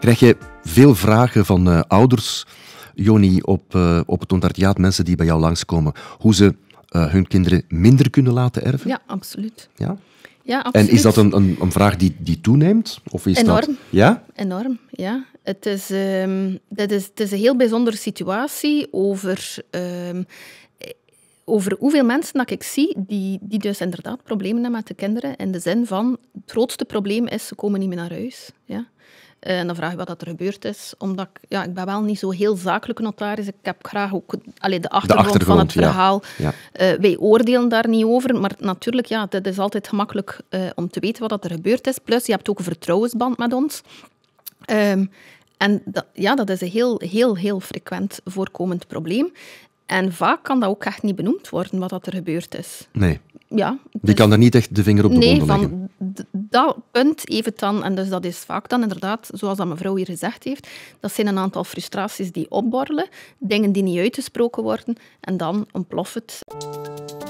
Krijg je veel vragen van eh, ouders, Joni, op, eh, op het ontariaat, mensen die bij jou langskomen, hoe ze eh, hun kinderen minder kunnen laten erven? Ja, absoluut. Ja? Ja, absoluut. En is dat een, een, een, vraag die, die toeneemt? Of is Enorm. Dat, ja? Enorm, ja. Het is, ehm, dat is, het is een heel bijzondere situatie over, ehm, over hoeveel mensen dat ik zie die, die dus inderdaad problemen hebben met de kinderen in de zin van het grootste probleem is, ze komen niet meer naar huis. Ja. Eh, en dan vraag je wat dat er gebeurd is. Omdat ik, ja, ik ben wel niet zo heel zakelijk notaris. Ik heb graag ook allee, de, achtergrond van het verhaal. Ja. Eh, wij oordelen daar niet over. Maar natuurlijk, ja, dat is altijd gemakkelijk eh, om te weten wat dat er gebeurd is. Plus, je hebt ook een vertrouwensband met ons. Ehm, en dat, ja, dat is een heel, heel, heel frequent voorkomend probleem. En vaak kan dat ook echt niet benoemd worden, wat dat er gebeurd is. Nee. Ja. Je dus kan er niet echt de vinger op de nee, leggen dat punt even dan, en dus dat is vaak dan inderdaad, zoals dat mevrouw hier gezegd heeft, dat zijn een aantal frustraties die opborrelen, dingen die niet uitgesproken worden, en dan ontploft het.